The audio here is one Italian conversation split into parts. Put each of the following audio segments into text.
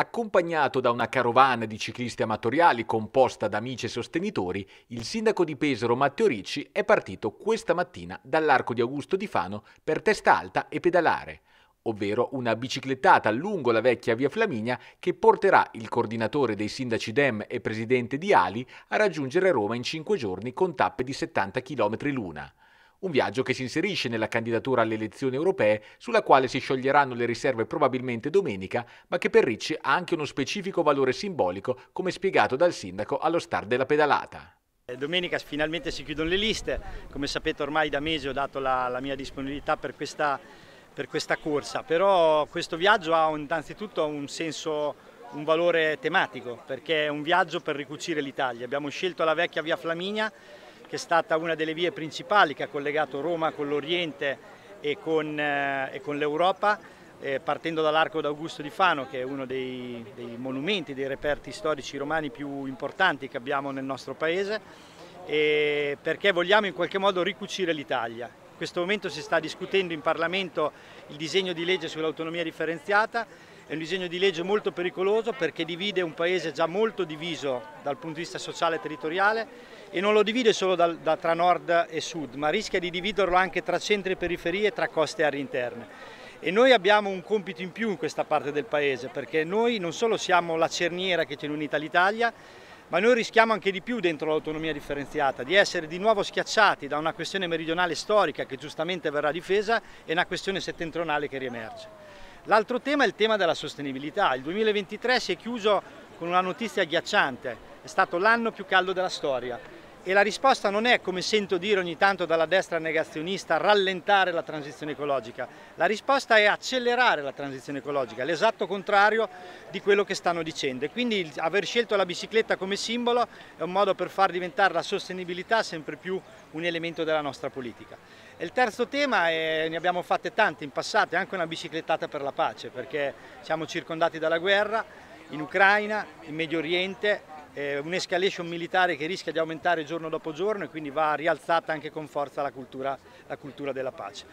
Accompagnato da una carovana di ciclisti amatoriali composta da amici e sostenitori, il sindaco di Pesaro Matteo Ricci è partito questa mattina dall'Arco di Augusto di Fano per testa alta e pedalare, ovvero una biciclettata lungo la vecchia via Flaminia che porterà il coordinatore dei sindaci DEM e presidente di Ali a raggiungere Roma in cinque giorni con tappe di 70 km l'una un viaggio che si inserisce nella candidatura alle elezioni europee sulla quale si scioglieranno le riserve probabilmente domenica, ma che per Ricci ha anche uno specifico valore simbolico, come spiegato dal sindaco allo star della pedalata. Eh, domenica finalmente si chiudono le liste, come sapete ormai da mesi ho dato la, la mia disponibilità per questa, per questa, corsa, però questo viaggio ha innanzitutto un senso, un valore tematico, perché è un viaggio per ricucire l'Italia. Abbiamo scelto la vecchia via Flaminia che è stata una delle vie principali che ha collegato Roma con l'Oriente e con, eh, con l'Europa, eh, partendo dall'Arco d'Augusto di Fano, che è uno dei, dei, monumenti, dei reperti storici romani più importanti che abbiamo nel nostro paese, perché vogliamo in qualche modo ricucire l'Italia. In questo momento si sta discutendo in Parlamento il disegno di legge sull'autonomia differenziata è un disegno di legge molto pericoloso perché divide un paese già molto diviso dal punto di vista sociale e territoriale e non lo divide solo da, da, tra nord e sud, ma rischia di dividerlo anche tra centri e periferie e tra coste e aree interne. E noi abbiamo un compito in più in questa parte del paese perché noi non solo siamo la cerniera che tiene unita l'Italia, ma noi rischiamo anche di più dentro l'autonomia differenziata, di essere di nuovo schiacciati da una questione meridionale storica che giustamente verrà difesa e una questione settentrionale che riemerge. L'altro tema è il tema della sostenibilità. Il 2023 si è chiuso con una notizia agghiacciante, è stato l'anno più caldo della storia. E la risposta non è, come sento dire ogni tanto dalla destra negazionista, rallentare la transizione ecologica. La risposta è accelerare la transizione ecologica, l'esatto contrario di quello che stanno dicendo. E quindi aver scelto la bicicletta come simbolo è un modo per far diventare la sostenibilità sempre più un elemento della nostra politica. E il terzo tema, è, ne abbiamo fatte tante in passato, è anche una biciclettata per la pace, perché siamo circondati dalla guerra in Ucraina, in Medio Oriente, eh, un'escalation militare che rischia di aumentare giorno dopo giorno e quindi va rialzata anche con forza la cultura, la cultura della pace.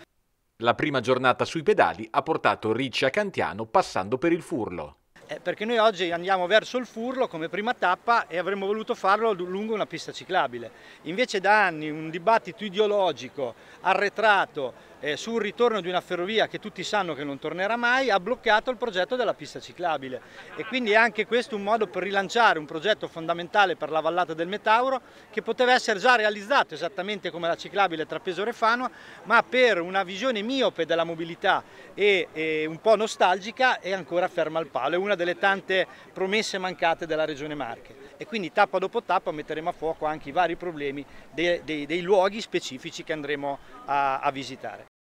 La prima giornata sui pedali ha portato Ricci a Cantiano passando per il Furlo. Eh, perché noi oggi andiamo verso il Furlo come prima tappa e avremmo voluto farlo lungo una pista ciclabile. Invece da anni un dibattito ideologico arretrato eh, sul ritorno di una ferrovia che tutti sanno che non tornerà mai, ha bloccato il progetto della pista ciclabile e quindi è anche questo un modo per rilanciare un progetto fondamentale per la vallata del Metauro che poteva essere già realizzato esattamente come la ciclabile tra Pesore e Fano, ma per una visione miope della mobilità e, e un po' nostalgica è ancora ferma al palo, è una delle tante promesse mancate della Regione Marche e quindi tappa dopo tappa metteremo a fuoco anche i vari problemi dei, dei, dei luoghi specifici che andremo a, a visitare.